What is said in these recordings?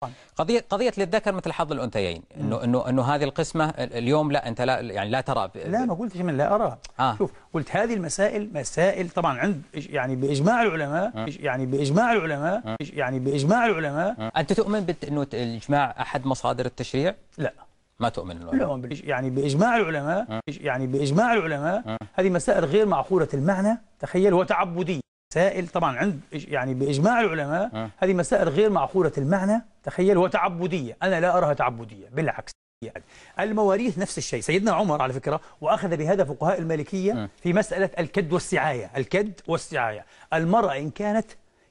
طيب. قضيه قضيه للذكر مثل حظ الانثيين انه انه انه هذه القسمه اليوم لا انت لا يعني لا ترى ب... لا ما قلتش من لا ارى آه. شوف قلت هذه المسائل مسائل طبعا عند يعني باجماع العلماء آه. يعني باجماع العلماء آه. يعني باجماع العلماء آه. انت تؤمن بت... انه الاجماع احد مصادر التشريع؟ لا ما تؤمن العلماء لا يعني باجماع العلماء آه. يعني باجماع العلماء آه. هذه مسائل غير معقوله المعنى تخيل وتعبدي مسائل طبعا عند يعني باجماع العلماء أه. هذه مسائل غير معقوله المعنى تخيل وتعبديه انا لا اراها تعبديه بالعكس المواريث نفس الشيء سيدنا عمر على فكرة وأخذ بهذا فقهاء المالكية آه. في مسألة الكد والسعاية الكد والسعاية المرأة إن كانت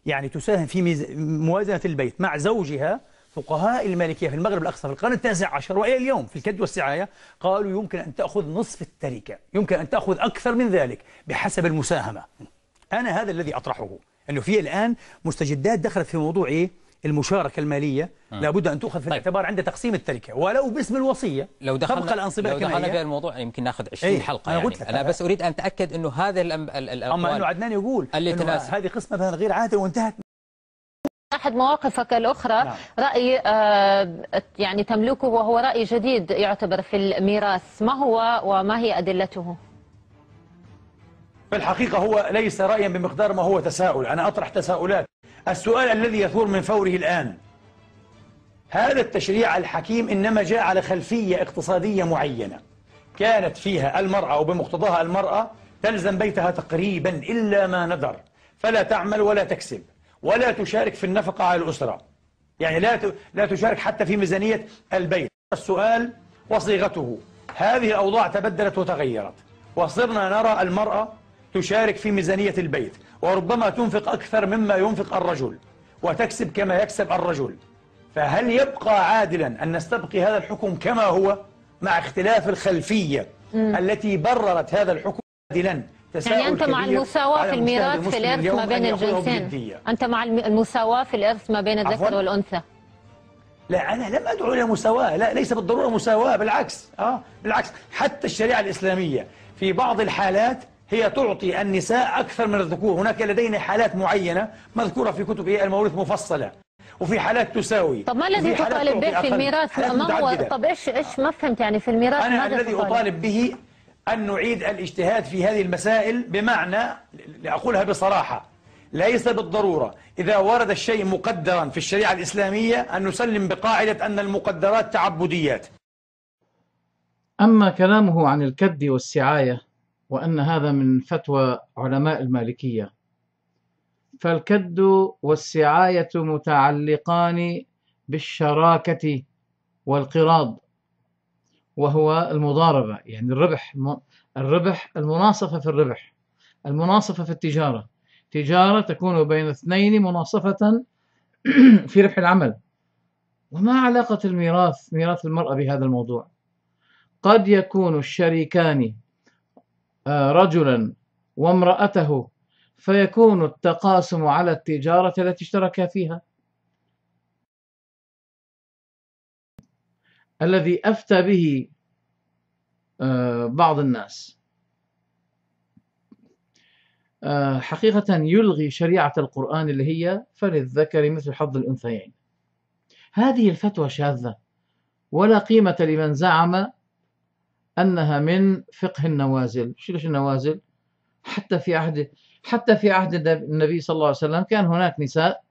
يعني تساهم في موازنة البيت مع زوجها فقهاء المالكية في المغرب الأقصى في القرن التاسع عشر وإلى اليوم في الكد والسعاية قالوا يمكن أن تأخذ نصف التركة يمكن أن تأخذ أكثر من ذلك بحسب المساهمة أنا هذا الذي أطرحه أنه في الآن مستجدات دخلت في موضوع إيه؟ المشاركة المالية م. آه. لابد أن تؤخذ في طيب. الاعتبار عند تقسيم التركة ولو باسم الوصية لو دخلنا تبقى الأنصبة لو دخلنا في الموضوع يمكن ناخذ 20 ايه؟ حلقة أنا, يعني. قلت لك أنا بس أريد أن أتأكد أنه هذا الأم... أما أنه عدنان يقول اللي أنه تناسب. هذه قسمة مثلا غير عادلة وانتهت احد مواقفك الاخرى نعم. راي آه، يعني تملكه وهو راي جديد يعتبر في الميراث ما هو وما هي ادلته في الحقيقة هو ليس رأيا بمقدار ما هو تساؤل أنا أطرح تساؤلات السؤال الذي يثور من فوره الآن هذا التشريع الحكيم إنما جاء على خلفية اقتصادية معينة كانت فيها المرأة أو بمقتضاها المرأة تلزم بيتها تقريبا إلا ما ندر فلا تعمل ولا تكسب ولا تشارك في النفقة على الأسرة يعني لا لا تشارك حتى في ميزانية البيت السؤال وصيغته هذه الأوضاع تبدلت وتغيرت وصرنا نرى المرأة تشارك في ميزانية البيت وربما تنفق أكثر مما ينفق الرجل وتكسب كما يكسب الرجل فهل يبقى عادلا أن نستبقي هذا الحكم كما هو مع اختلاف الخلفية مم. التي بررت هذا الحكم عادلا يعني أنت مع المساواة في الميراث في الإرث ما بين الجنسين أنت مع المساواة في الإرث ما بين الذكر والأنثى لا أنا لم أدعو إلى مساواة لا ليس بالضرورة مساواة بالعكس آه بالعكس حتى الشريعة الإسلامية في بعض الحالات هي تعطي النساء أكثر من الذكور هناك لدينا حالات معينة مذكورة في كتب إيه؟ المواريث مفصلة وفي حالات تساوي طب ما الذي تطالب به في الميراث ما هو طب ايش ايش ما فهمت يعني في الميراث انا الذي اطالب به ان نعيد الاجتهاد في هذه المسائل بمعنى لاقولها بصراحه ليس بالضروره اذا ورد الشيء مقدرا في الشريعه الاسلاميه ان نسلم بقاعده ان المقدرات تعبديات اما كلامه عن الكد والسعايه وأن هذا من فتوى علماء المالكية فالكد والسعاية متعلقان بالشراكة والقراض وهو المضاربة يعني الربح الربح المناصفة في الربح المناصفة في التجارة تجارة تكون بين اثنين مناصفة في ربح العمل وما علاقة الميراث ميراث المرأة بهذا الموضوع قد يكون الشريكان آه، رجلا وامرأته فيكون التقاسم على التجارة التي اشتركا فيها الذي أفتى به آه، بعض الناس آه، حقيقة يلغي شريعة القرآن اللي هي فللذكر مثل حظ الأنثيين هذه الفتوى شاذة ولا قيمة لمن زعم أنها من فقه النوازل شو النوازل حتى في عهد حتى في عهد النبي صلى الله عليه وسلم كان هناك نساء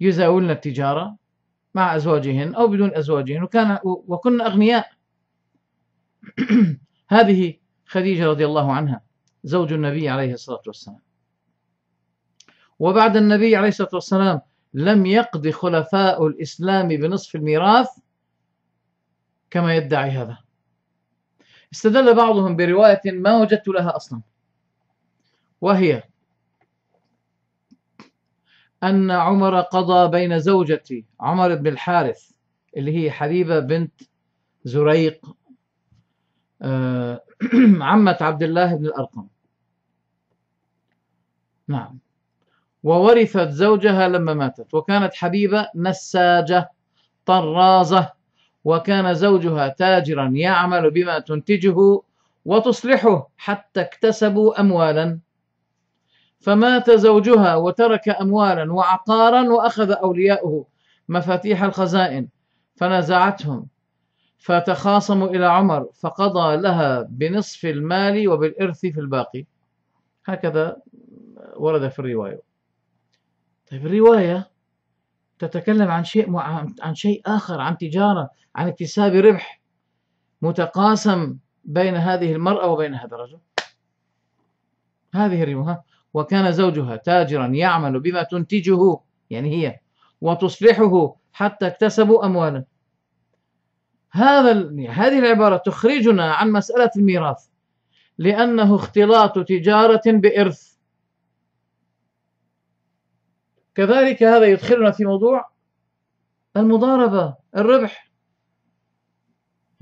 يزاولن التجارة مع أزواجهن أو بدون أزواجهن وكان وكن أغنياء هذه خديجة رضي الله عنها زوج النبي عليه الصلاة والسلام وبعد النبي عليه الصلاة والسلام لم يقض خلفاء الإسلام بنصف الميراث كما يدعي هذا استدل بعضهم برواية ما وجدت لها أصلا وهي أن عمر قضى بين زوجة عمر بن الحارث اللي هي حبيبة بنت زريق آه، عمة عبد الله بن الأرقم نعم وورثت زوجها لما ماتت وكانت حبيبة نساجة طرازة وكان زوجها تاجرا يعمل بما تنتجه وتصلحه حتى اكتسبوا اموالا فمات زوجها وترك اموالا وعقارا واخذ اولياؤه مفاتيح الخزائن فنزعتهم فتخاصموا الى عمر فقضى لها بنصف المال وبالارث في الباقي هكذا ورد في الروايه طيب الروايه تتكلم عن شيء عن شيء آخر عن تجارة عن اكتساب ربح متقاسم بين هذه المرأة وبين هذا الرجل هذه الرواية وكان زوجها تاجرا يعمل بما تنتجه يعني هي وتصلحه حتى اكتسبوا أموالا هذا هذه العبارة تخرجنا عن مسألة الميراث لأنه اختلاط تجارة بإرث كذلك هذا يدخلنا في موضوع المضاربة الربح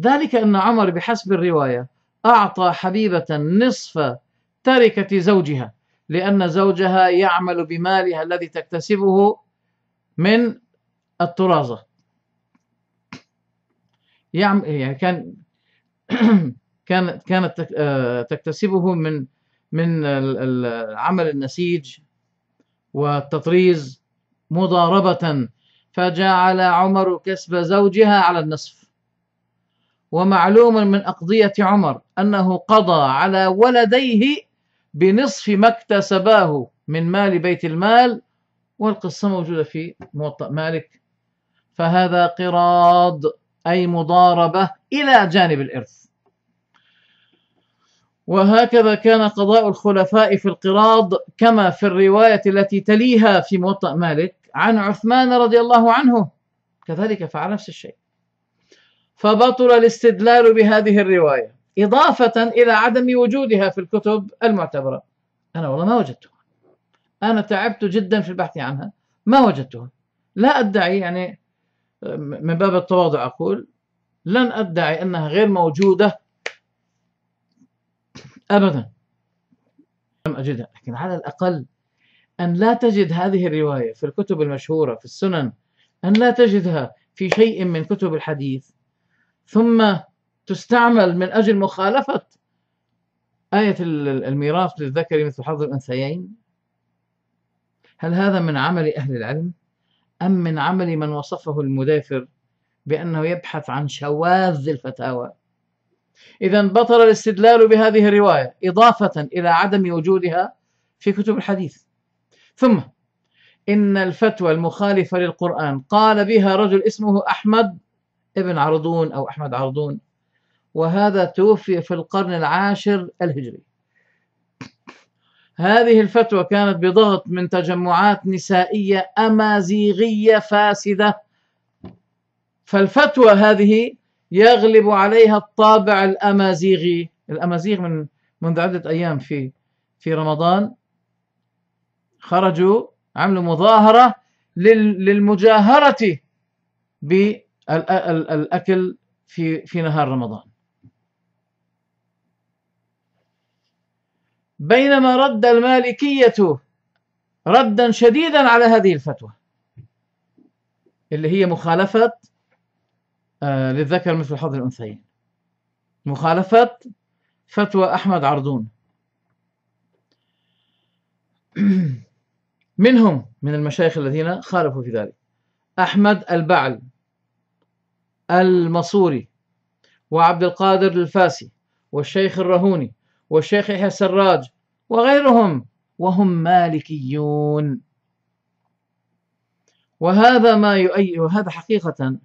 ذلك أن عمر بحسب الرواية أعطى حبيبة نصف تركة زوجها لأن زوجها يعمل بمالها الذي تكتسبه من الطرازة يعني كان كانت كانت آه، تكتسبه من من عمل النسيج والتطريز مضاربة فجعل عمر كسب زوجها على النصف ومعلوم من أقضية عمر أنه قضى على ولديه بنصف ما اكتسباه من مال بيت المال والقصة موجودة في موطأ مالك فهذا قراض أي مضاربة إلى جانب الإرث وهكذا كان قضاء الخلفاء في القراض كما في الرواية التي تليها في موطأ مالك عن عثمان رضي الله عنه كذلك فعل نفس الشيء فبطل الاستدلال بهذه الرواية إضافة إلى عدم وجودها في الكتب المعتبرة أنا والله ما وجدتها أنا تعبت جدا في البحث عنها ما وجدتها لا أدعي يعني من باب التواضع أقول لن أدعي أنها غير موجودة أبدا لم أجدها لكن على الأقل أن لا تجد هذه الرواية في الكتب المشهورة في السنن أن لا تجدها في شيء من كتب الحديث ثم تستعمل من أجل مخالفة آية الميراث للذكر مثل حظ الأنثيين هل هذا من عمل أهل العلم أم من عمل من وصفه المدافر بأنه يبحث عن شواذ الفتاوى إذا بطل الاستدلال بهذه الرواية إضافة إلى عدم وجودها في كتب الحديث ثم إن الفتوى المخالفة للقرآن قال بها رجل اسمه أحمد ابن عرضون أو أحمد عرضون وهذا توفي في القرن العاشر الهجري هذه الفتوى كانت بضغط من تجمعات نسائية أمازيغية فاسدة فالفتوى هذه يغلب عليها الطابع الأمازيغي الأمازيغ من منذ عدة أيام في في رمضان خرجوا عملوا مظاهرة للمجاهرة بالأكل في في نهار رمضان بينما رد المالكية ردا شديدا على هذه الفتوى اللي هي مخالفة آه، للذكر مثل حظ الأنثيين مخالفة فتوى أحمد عرضون منهم من المشايخ الذين خالفوا في ذلك أحمد البعل المصوري وعبد القادر الفاسي والشيخ الرهوني والشيخ يحيى السراج وغيرهم وهم مالكيون وهذا ما يؤيد وهذا حقيقة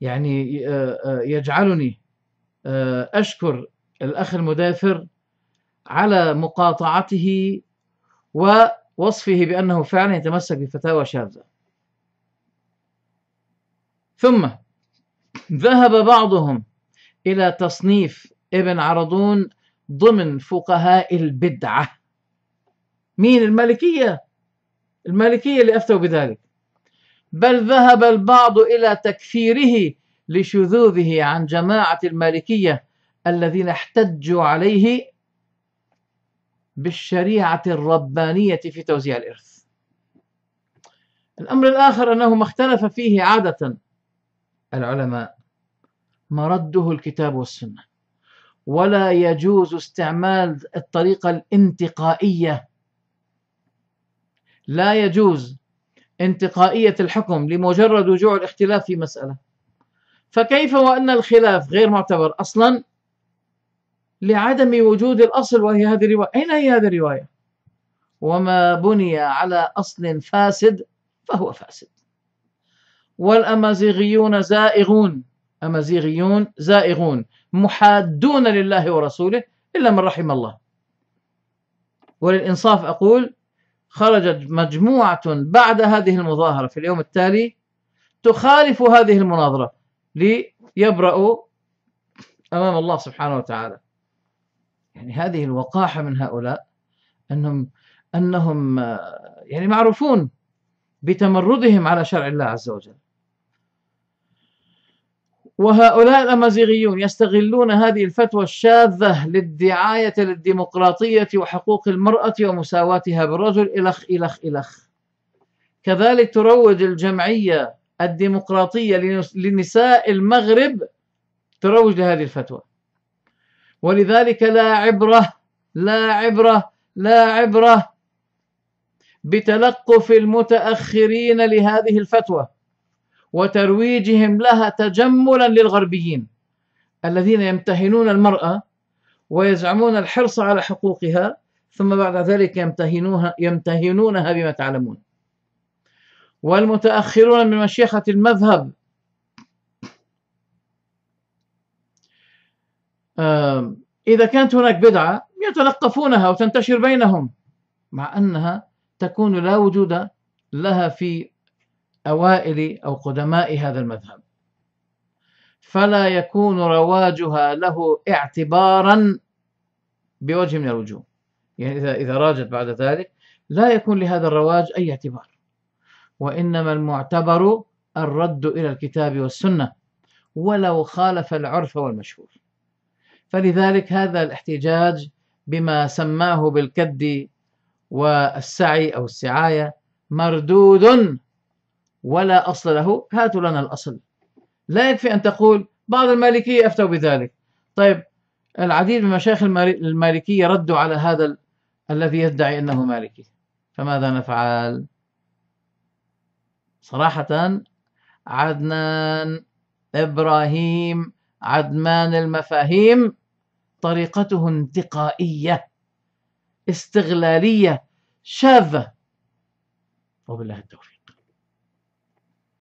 يعني آه، آه، يجعلني آه، أشكر الأخ المدافر على مقاطعته ووصفه بأنه فعلا يتمسك بفتاوى شاذة ثم ذهب بعضهم إلى تصنيف ابن عرضون ضمن فقهاء البدعة مين المالكية المالكية اللي أفتوا بذلك بل ذهب البعض إلى تكفيره لشذوذه عن جماعة المالكية الذين احتجوا عليه بالشريعة الربانية في توزيع الإرث الأمر الآخر أنه ما اختلف فيه عادة العلماء مرده الكتاب والسنة ولا يجوز استعمال الطريقة الانتقائية لا يجوز انتقائية الحكم لمجرد وجوع الاختلاف في مسألة فكيف وأن الخلاف غير معتبر أصلا لعدم وجود الأصل وهي هذه الرواية أين هي هذه الرواية وما بني على أصل فاسد فهو فاسد والأمازيغيون زائغون أمازيغيون زائغون محادون لله ورسوله إلا من رحم الله وللإنصاف أقول خرجت مجموعة بعد هذه المظاهرة في اليوم التالي تخالف هذه المناظرة ليبرأوا أمام الله سبحانه وتعالى يعني هذه الوقاحة من هؤلاء أنهم أنهم آه، يعني معروفون بتمردهم على شرع الله عز وجل وهؤلاء الأمازيغيون يستغلون هذه الفتوى الشاذة للدعاية للديمقراطية وحقوق المرأة ومساواتها بالرجل إلخ إلخ إلخ كذلك تروج الجمعية الديمقراطية لنساء المغرب تروج لهذه الفتوى ولذلك لا عبرة لا عبرة لا عبرة بتلقف المتأخرين لهذه الفتوى وترويجهم لها تجملا للغربيين الذين يمتهنون المرأة ويزعمون الحرص على حقوقها ثم بعد ذلك يمتهنوها يمتهنونها بما تعلمون والمتأخرون من مشيخة المذهب إذا كانت هناك بدعة يتلقفونها وتنتشر بينهم مع أنها تكون لا وجود لها في أوائل أو قدماء هذا المذهب فلا يكون رواجها له اعتبارا بوجه من الوجوه يعني إذا إذا راجت بعد ذلك لا يكون لهذا الرواج أي اعتبار وإنما المعتبر الرد إلى الكتاب والسنة ولو خالف العرف والمشهور فلذلك هذا الاحتجاج بما سماه بالكد والسعي أو السعاية مردود ولا أصل له هاتوا لنا الأصل لا يكفي أن تقول بعض المالكية أفتوا بذلك طيب العديد من مشايخ المالكية ردوا على هذا ال... الذي يدعي أنه مالكي فماذا نفعل صراحة عدنان إبراهيم عدمان المفاهيم طريقته انتقائية استغلالية شاذة وبالله التوفيق